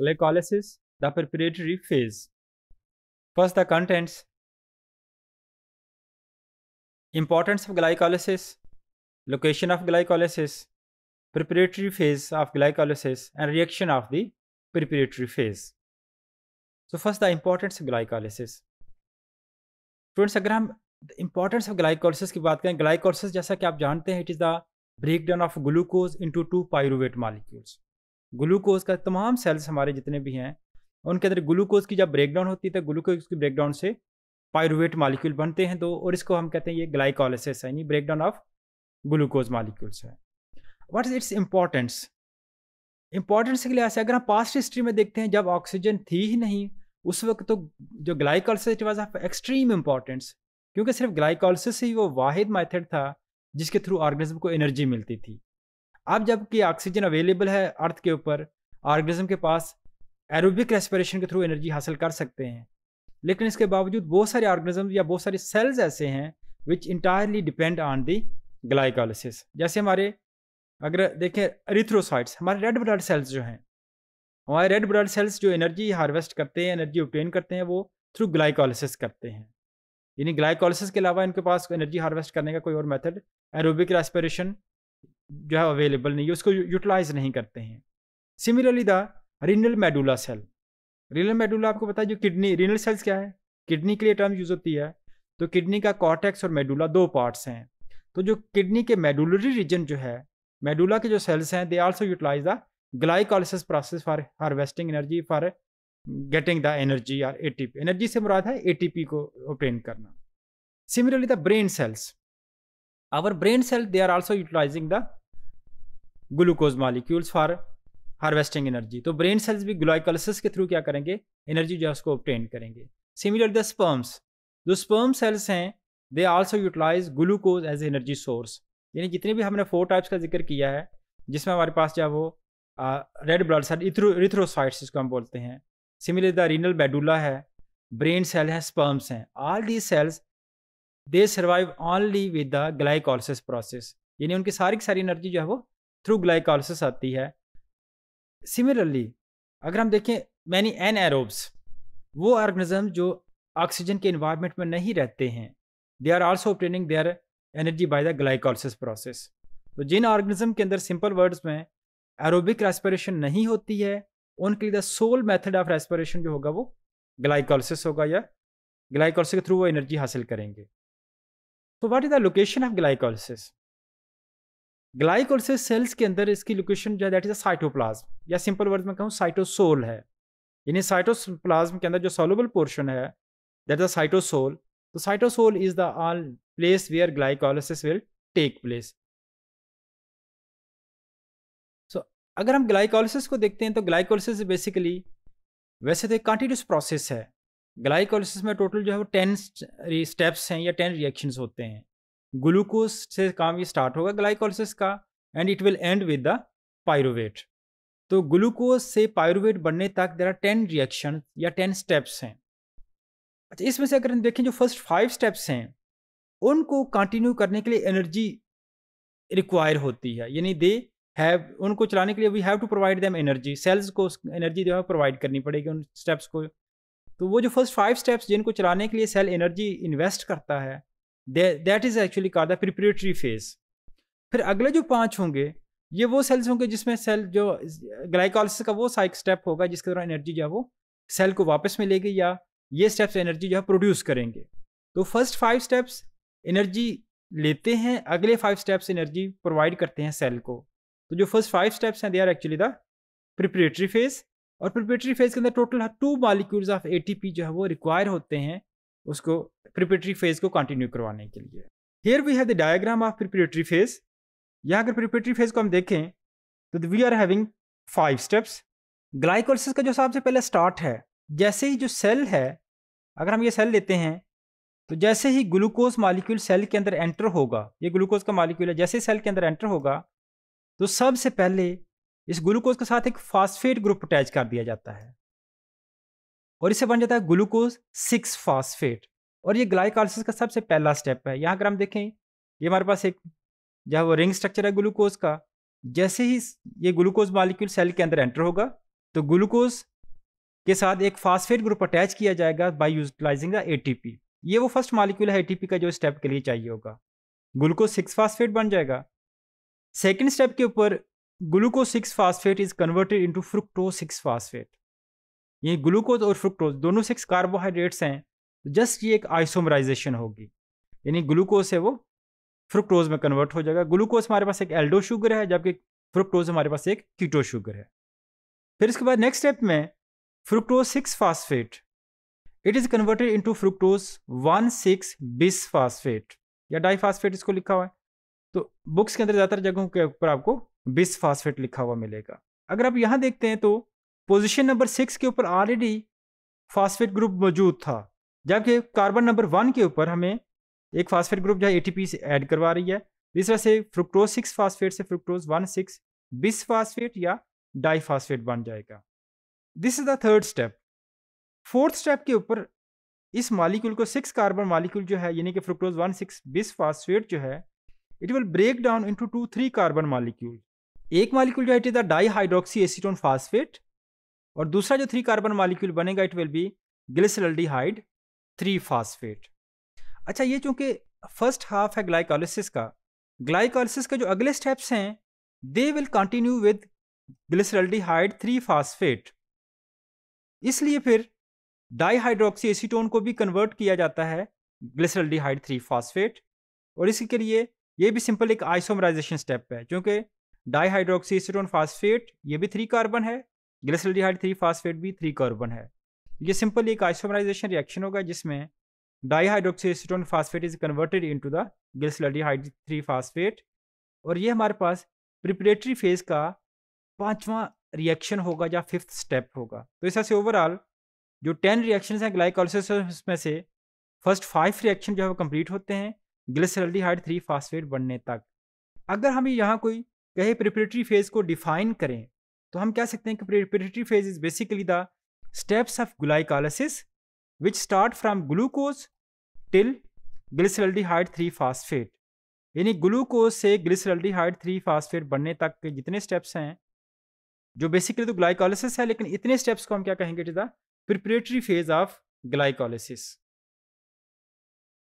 glycolysis, the preparatory phase. First, the contents. Importance of glycolysis, location of glycolysis, preparatory phase of glycolysis, and reaction of the preparatory phase. So first, the importance of glycolysis. students agar hum importance of glycolysis की बात करें glycolysis जैसा कि आप जानते हैं it is the break down of glucose into two pyruvate molecules glucose का तमाम सेल्स हमारे जितने भी हैं उनके अंदर ग्लूकोज की जब ब्रेकडाउन होती है तो ग्लूकोज की ब्रेकडाउन से पायरुवेट मालिक्यूल बनते हैं दो तो और इसको हम कहते हैं ये ग्लाइकोलिसिस यानी ब्रेकडाउन ऑफ ग्लूकोज मालिक्यूल्स है what is its importance importance के लिए ऐसे अगर हम पास्ट हिस्ट्री में देखते हैं जब ऑक्सीजन थी ही नहीं उस वक्त तो जो glycolysis was of extreme importance क्योंकि सिर्फ ग्लाइकोलिसिस ही वो वाहिद मैथड था जिसके थ्रू ऑर्गेनिज्म को एनर्जी मिलती थी अब जबकि ऑक्सीजन अवेलेबल है अर्थ के ऊपर ऑर्गेनिज्म के पास एरोबिक रेस्पिरेशन के थ्रू एनर्जी हासिल कर सकते हैं लेकिन इसके बावजूद बहुत सारे ऑर्गेनिज्म या बहुत सारे सेल्स ऐसे हैं which entirely depend on the glycolysis जैसे हमारे अगर देखें रिथ्रोसाइट्स हमारे रेड ब्लड सेल्स जो हैं हमारे रेड ब्लड सेल्स जो एनर्जी हार्वेस्ट करते हैं एनर्जी ऑप्टेन करते हैं वो थ्रू ग्लाइकोलिसिस करते हैं यानी ग्लाइकोलिसिस के अलावा इनके पास एनर्जी हार्वेस्ट करने का कोई और मेथड एरोबिक रेस्पिरेशन जो है अवेलेबल नहीं है उसको यूटिलाइज नहीं करते हैं similarly the renal medulla cell renal medulla आपको पता है जो किडनी रिनल सेल्स क्या है किडनी के लिए टर्म यूज होती है तो किडनी का कॉटेक्स और मेडुला दो पार्ट्स हैं तो जो किडनी के मेडुलरी रीजन जो है मेडुला के जो सेल्स हैं they also utilise the glycolysis process for harvesting energy for getting the energy या एटीपी एनर्जी से मुराद है एटीपी को ऑप्टेन करना similarly the brain cells our brain cells they are also utilising the glucose molecules for harvesting energy तो brain cells भी glycolysis के through क्या करेंगे एनर्जी जो है उसको ऑप्टेन करेंगे सिमिलर द स्पर्म्स जो स्पर्म सेल्स हैं they also utilise glucose as energy source यानी जितने भी हमने फोर टाइप्स का जिक्र किया है जिसमें हमारे पास जो है वो रेड ब्लड सेल इथ्रोसाइट्स जिसको हम बोलते हैं सिमिलर द रीनल बेडूला है ब्रेन सेल है स्पर्म्स हैं all the cells they survive only with the glycolysis process यानी उनकी सारी की सारी एनर्जी जो है वो थ्रू ग्लाइकोलिसिस आती है सिमिलरली अगर हम देखें मैनी एन एरोब्स वो ऑर्गेनिज्म जो ऑक्सीजन के इन्वायरमेंट में नहीं रहते हैं they are also obtaining their energy by the glycolysis process तो जिन ऑर्गेनिज्म के अंदर सिंपल वर्ड्स में एरोबिक रेस्पिरेशन नहीं होती है उनके लिए the sole method of respiration जो होगा वो ग्लाइकोलिसिस होगा या ग्लाइकोलिसिस के थ्रू वो एनर्जी हासिल करेंगे तो what is the location of glycolysis glycolysis cells के अंदर इसकी लोकेशन जो है दैट इज साइटोप्लाज्म या सिंपल वर्ड में कहूँ साइटोसोल है यानी साइटोप्लाज्म के अंदर जो सोलबल पोर्शन है दैट इज साइटोसोल तो cytosol is the all place where glycolysis will take place so अगर हम ग्लाइकोलिस को देखते हैं तो ग्लाइकोलिस बेसिकली वैसे तो एक कंटिन्यूस प्रोसेस है ग्लाइकोलिस में टोटल जो है वो टेन स्टेप्स हैं या टेन रिएक्शंस होते हैं ग्लूकोज से काम ये स्टार्ट होगा ग्लाइकोलिसिस का end it will end with the pyruvate तो ग्लूकोज से पायरोवेट बनने तक देर आर टेन रिएक्शन या टेन स्टेप्स हैं अच्छा इसमें से अगर हम देखें जो फर्स्ट फाइव स्टेप्स हैं उनको कंटिन्यू करने के लिए एनर्जी रिक्वायर होती है यानी दे हैव उनको चलाने के लिए we have to provide them energy cells को एनर्जी जो है प्रोवाइड करनी पड़ेगी उन स्टेप्स को तो वो जो फर्स्ट फाइव स्टेप्स जिनको चलाने के लिए सेल एनर्जी इन्वेस्ट करता है that is actually called the preparatory phase फिर अगले जो पांच होंगे ये वो सेल्स होंगे जिसमें सेल जो ग्लाइकोलिसिस का वो साइक स्टेप होगा जिसके दौरान एनर्जी जो है वो सेल को वापस मिलेगी या ये स्टेप्स एनर्जी जो है प्रोड्यूस करेंगे तो फर्स्ट फाइव स्टेप्स एनर्जी लेते हैं अगले फाइव स्टेप्स एनर्जी प्रोवाइड करते हैं सेल को तो जो फर्स्ट फाइव स्टेप्स हैं they are actually the preparatory phase और प्रिपरेटरी फेज के अंदर total two molecules of a जो है वो रिक्वायर होते हैं उसको प्रिपरेटरी फेज को कंटिन्यू करवाने के लिए here we have the diagram of preparatory phase यहाँ अगर प्रिपेटरी फेज को हम देखें तो we are having five steps glycolysis का जो सबसे पहले स्टार्ट है जैसे ही जो सेल है अगर हम ये सेल लेते हैं तो जैसे ही ग्लूकोज मालिक्यूल सेल के अंदर एंटर होगा ये ग्लूकोज का मालिक्यूल है जैसे सेल के अंदर एंटर होगा तो सबसे पहले इस ग्लूकोज के साथ एक फास्फेट ग्रुप अटैच कर दिया जाता है और इसे बन जाता है ग्लूकोज सिक्स फास्फेट और ये ग्लाइकालिसिस का सबसे पहला स्टेप है यहाँ अगर हम देखें ये हमारे पास एक जहाँ वो रिंग स्ट्रक्चर है ग्लूकोज का जैसे ही ये ग्लूकोज मालिक्यूल सेल के अंदर एंटर होगा तो ग्लूकोज के साथ एक फास्फेट ग्रुप अटैच किया जाएगा बाय यूटिलाइजिंग द एटीपी ये वो फर्स्ट मालिक्यूल है एटीपी का जो स्टेप के लिए चाहिए होगा ग्लूकोज सिक्स फास्फेट बन जाएगा सेकेंड स्टेप के ऊपर glucose six phosphate is converted into fructose six phosphate ये ग्लूकोज और फ्रुक्टोज दोनों सिक्स कार्बोहाइड्रेट्स हैं तो जस्ट ये एक आइसोमराइजेशन होगी यानी ग्लूकोज है वो फ्रुक्टोज में कन्वर्ट हो जाएगा ग्लूकोज हमारे पास एक एल्डो शुगर है जबकि फ्रुक्टोज हमारे पास एक कीटो शुगर है फिर इसके बाद नेक्स्ट स्टेप में fructose six phosphate it is converted into fructose one six bisphosphate या डाई फास्फेट इसको लिखा हुआ है तो बुक्स के अंदर ज़्यादातर जगहों के ऊपर आपको बिस फास्फेट लिखा हुआ मिलेगा अगर आप यहां देखते हैं तो पोजीशन नंबर सिक्स के ऊपर ऑलरेडी फास्फेट ग्रुप मौजूद था जबकि कार्बन नंबर वन के ऊपर हमें एक फास्फेट ग्रुप जो है ए से ऐड करवा रही है इस तरह से फ्रुक्टोज सिक्स फास्फेट से fructose one six bisphosphate या डाई फास्फेट बन जाएगा this is the third step fourth step के ऊपर इस मालिक्यूल को सिक्स कार्बन मालिक्यूल जो है यानी कि fructose one six bisphosphate जो है it will break down into two three carbon molecule एक मालिक्यूल जो है it is the dihydroxyacetone phosphate और दूसरा जो थ्री कार्बन मालिक्यूल बनेगा it will be glyceraldehyde three phosphate अच्छा ये चूंकि फर्स्ट हाफ है ग्लाइकोलिसिस का ग्लाइकोलिसिस के जो अगले स्टेप्स हैं they will continue with glyceraldehyde three phosphate इसलिए फिर डाईहाइड्रोक्सी एसीटोन को भी कन्वर्ट किया जाता है ग्लिसरल्डिहाइड थ्री फास्फेट और इसके लिए ये भी सिंपल एक आइसोमराइजेशन स्टेप है क्योंकि डाईहाइड्रोक्सी एसीटोन फास्फेट ये भी थ्री कार्बन है ग्लिसरल्डिहाइड थ्री फास्फेट भी थ्री कार्बन है ये सिंपल एक आइसोमराइजेशन रिएक्शन होगा जिसमें dihydroxyacetone phosphate is converted into the glyceraldehyde three phosphate और ये हमारे पास प्रिपरेटरी फेज का पाँचवा रिएक्शन होगा या फिफ्थ स्टेप होगा तो इस तरह से ओवरऑल जो टेन रिएक्शन हैं ग्लाइकोलिस उसमें से फर्स्ट फाइव रिएक्शन जो है वो कंप्लीट होते हैं ग्लिसरल्डिहाइड थ्री फास्फेट बनने तक अगर हम यहाँ कोई कहे प्रिपरेटरी फेज को डिफाइन करें तो हम कह सकते हैं कि preparatory phase is basically the steps of glycolysis which start from glucose till glyceraldehyde three phosphate यानी ग्लूकोज से ग्लिसरल्डिहाइड थ्री फास्फेट बनने तक के जितने स्टेप्स हैं जो बेसिकली तो ग्लाइकोलाइसिस है लेकिन इतने स्टेप्स को हम क्या कहेंगे it is the preparatory phase of glycolysis